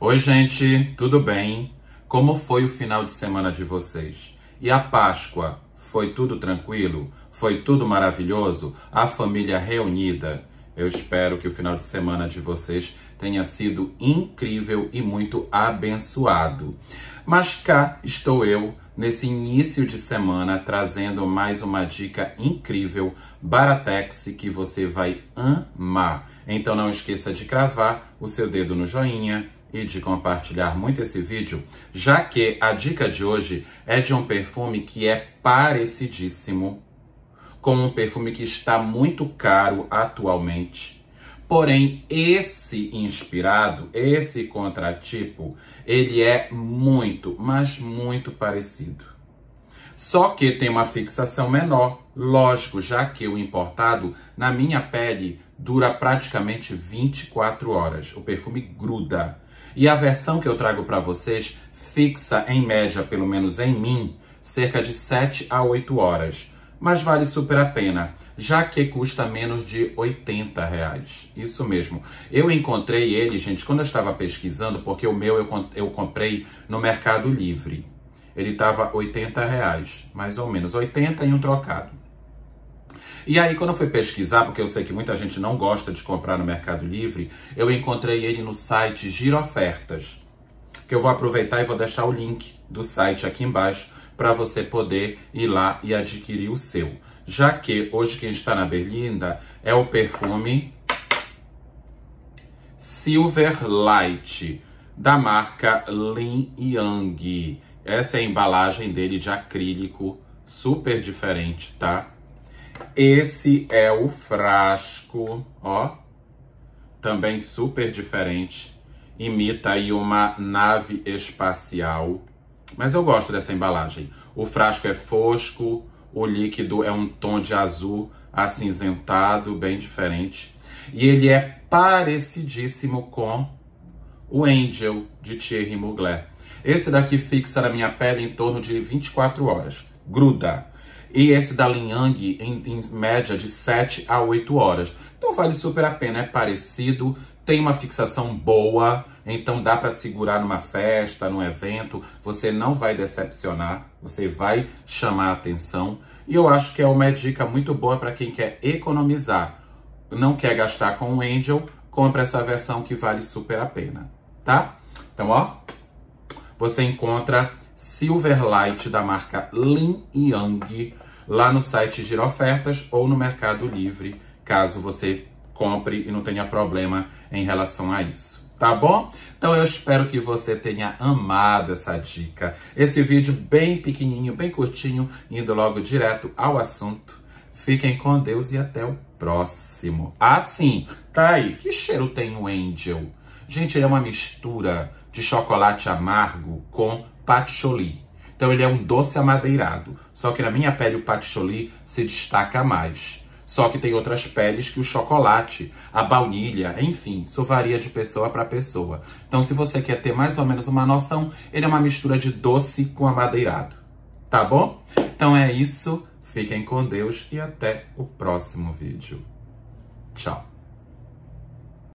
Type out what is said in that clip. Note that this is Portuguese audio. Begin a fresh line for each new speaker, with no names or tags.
Oi, gente, tudo bem? Como foi o final de semana de vocês? E a Páscoa? Foi tudo tranquilo? Foi tudo maravilhoso? A família reunida? Eu espero que o final de semana de vocês tenha sido incrível e muito abençoado. Mas cá estou eu, nesse início de semana, trazendo mais uma dica incrível, Baratex, que você vai amar. Então não esqueça de cravar o seu dedo no joinha, e de compartilhar muito esse vídeo, já que a dica de hoje é de um perfume que é parecidíssimo com um perfume que está muito caro atualmente. Porém, esse inspirado, esse contratipo, ele é muito, mas muito parecido. Só que tem uma fixação menor, lógico, já que o importado na minha pele dura praticamente 24 horas. O perfume gruda. E a versão que eu trago para vocês fixa, em média, pelo menos em mim, cerca de 7 a 8 horas. Mas vale super a pena, já que custa menos de 80 reais. Isso mesmo. Eu encontrei ele, gente, quando eu estava pesquisando, porque o meu eu, eu comprei no Mercado Livre. Ele estava 80 reais, mais ou menos. 80 e um trocado. E aí, quando eu fui pesquisar, porque eu sei que muita gente não gosta de comprar no Mercado Livre, eu encontrei ele no site Giro Ofertas, que eu vou aproveitar e vou deixar o link do site aqui embaixo para você poder ir lá e adquirir o seu. Já que hoje quem está na Berlinda é o perfume Silver Light, da marca Lin Yang. Essa é a embalagem dele de acrílico, super diferente, tá? Esse é o frasco, ó. Também super diferente. Imita aí uma nave espacial. Mas eu gosto dessa embalagem. O frasco é fosco, o líquido é um tom de azul acinzentado, bem diferente. E ele é parecidíssimo com o Angel, de Thierry Mugler. Esse daqui fixa na minha pele em torno de 24 horas. Gruda e esse da Linh em, em média de 7 a 8 horas. Então vale super a pena, é parecido, tem uma fixação boa, então dá para segurar numa festa, num evento, você não vai decepcionar, você vai chamar a atenção. E eu acho que é uma dica muito boa para quem quer economizar, não quer gastar com o Angel, compra essa versão que vale super a pena, tá? Então, ó, você encontra Silverlight da marca Lin Yang lá no site Girofertas ou no Mercado Livre, caso você compre e não tenha problema em relação a isso. Tá bom? Então eu espero que você tenha amado essa dica. Esse vídeo bem pequenininho, bem curtinho, indo logo direto ao assunto. Fiquem com Deus e até o próximo. Ah, sim, tá aí. Que cheiro tem o Angel? Gente, ele é uma mistura de chocolate amargo com patchouli. Então ele é um doce amadeirado, só que na minha pele o patchouli se destaca mais. Só que tem outras peles que o chocolate, a baunilha, enfim, isso varia de pessoa para pessoa. Então se você quer ter mais ou menos uma noção, ele é uma mistura de doce com amadeirado, tá bom? Então é isso, fiquem com Deus e até o próximo vídeo. Tchau!